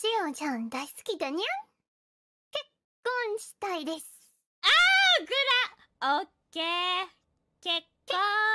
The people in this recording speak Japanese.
シオちゃん大好きだにゃん結婚したいですあーグラオッケー結婚